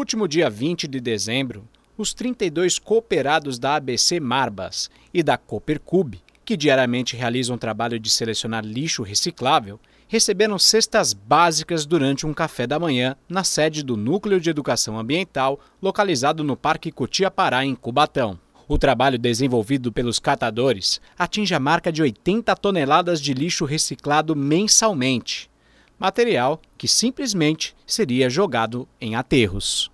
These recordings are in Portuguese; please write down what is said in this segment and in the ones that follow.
último dia 20 de dezembro, os 32 cooperados da ABC Marbas e da Coopercube, que diariamente realizam o trabalho de selecionar lixo reciclável, receberam cestas básicas durante um café da manhã na sede do Núcleo de Educação Ambiental, localizado no Parque Cotia Pará, em Cubatão. O trabalho desenvolvido pelos catadores atinge a marca de 80 toneladas de lixo reciclado mensalmente material que simplesmente seria jogado em aterros.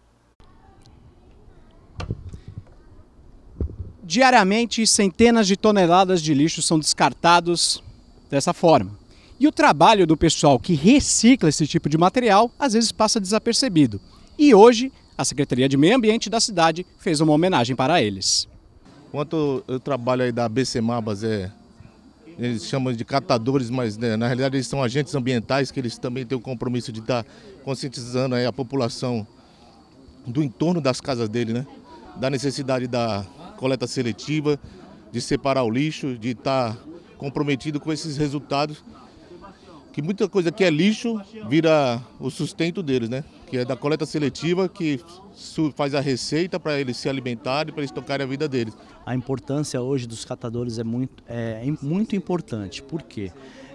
Diariamente, centenas de toneladas de lixo são descartados dessa forma. E o trabalho do pessoal que recicla esse tipo de material às vezes passa desapercebido. E hoje, a Secretaria de Meio Ambiente da cidade fez uma homenagem para eles. Quanto o trabalho aí da BC Mabas é eles chamam de catadores, mas né, na realidade eles são agentes ambientais que eles também têm o compromisso de estar conscientizando aí, a população do entorno das casas dele, né? Da necessidade da coleta seletiva, de separar o lixo, de estar comprometido com esses resultados, que muita coisa que é lixo vira o sustento deles, né? que é da coleta seletiva, que faz a receita para eles se alimentarem, para eles tocarem a vida deles. A importância hoje dos catadores é muito, é, muito importante, por quê?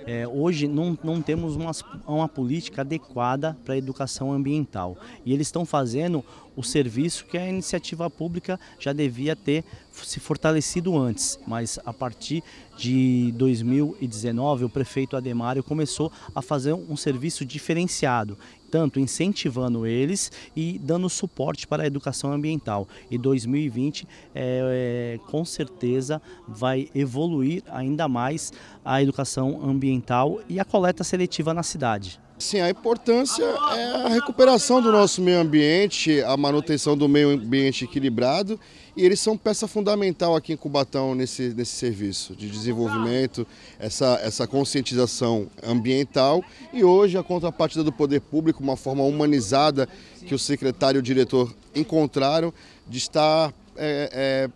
É, hoje não, não temos uma, uma política adequada para a educação ambiental. E eles estão fazendo o serviço que a iniciativa pública já devia ter se fortalecido antes, mas a partir de 2019 o prefeito Ademário começou a fazer um serviço diferenciado, tanto incentivando eles e dando suporte para a educação ambiental. E 2020 é, é, com certeza vai evoluir ainda mais a educação ambiental ambiental e a coleta seletiva na cidade. Sim, a importância é a recuperação do nosso meio ambiente, a manutenção do meio ambiente equilibrado e eles são peça fundamental aqui em Cubatão nesse, nesse serviço de desenvolvimento, essa, essa conscientização ambiental e hoje a contrapartida do poder público, uma forma humanizada que o secretário e o diretor encontraram de estar é, é,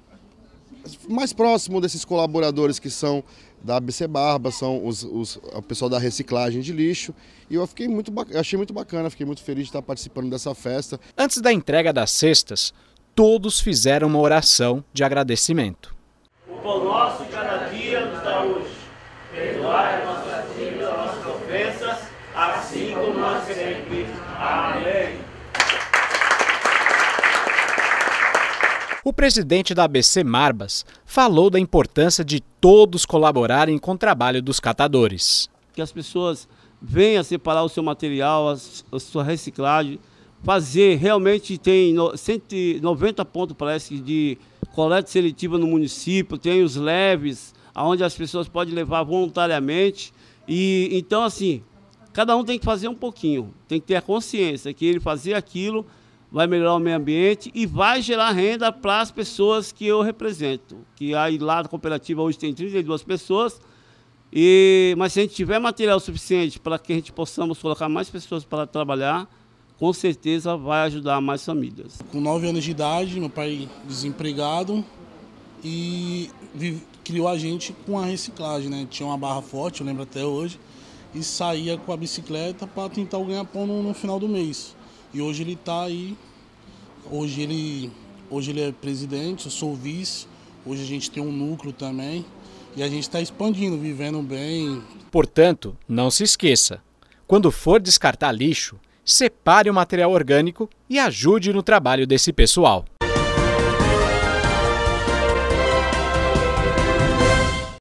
mais próximo desses colaboradores que são da ABC Barba, são os, os, o pessoal da reciclagem de lixo. E eu fiquei muito, achei muito bacana, fiquei muito feliz de estar participando dessa festa. Antes da entrega das cestas, todos fizeram uma oração de agradecimento. O pão nosso de cada dia nos dá hoje. Perdoai as nossas dívidas, as nossas ofensas, assim como nós queremos. Amém. O presidente da ABC Marbas falou da importância de todos colaborarem com o trabalho dos catadores. Que as pessoas venham separar o seu material, a sua reciclagem, fazer realmente tem 190 pontos parece de coleta seletiva no município, tem os leves, aonde as pessoas podem levar voluntariamente e então assim, cada um tem que fazer um pouquinho, tem que ter a consciência que ele fazer aquilo vai melhorar o meio ambiente e vai gerar renda para as pessoas que eu represento. Que aí lá da cooperativa hoje tem 32 pessoas, e, mas se a gente tiver material suficiente para que a gente possamos colocar mais pessoas para trabalhar, com certeza vai ajudar mais famílias. Com 9 anos de idade, meu pai desempregado e criou a gente com a reciclagem, né? Tinha uma barra forte, eu lembro até hoje, e saía com a bicicleta para tentar ganhar pão no, no final do mês. E hoje ele está aí, hoje ele, hoje ele é presidente, eu sou vice, hoje a gente tem um núcleo também e a gente está expandindo, vivendo bem. Portanto, não se esqueça: quando for descartar lixo, separe o material orgânico e ajude no trabalho desse pessoal.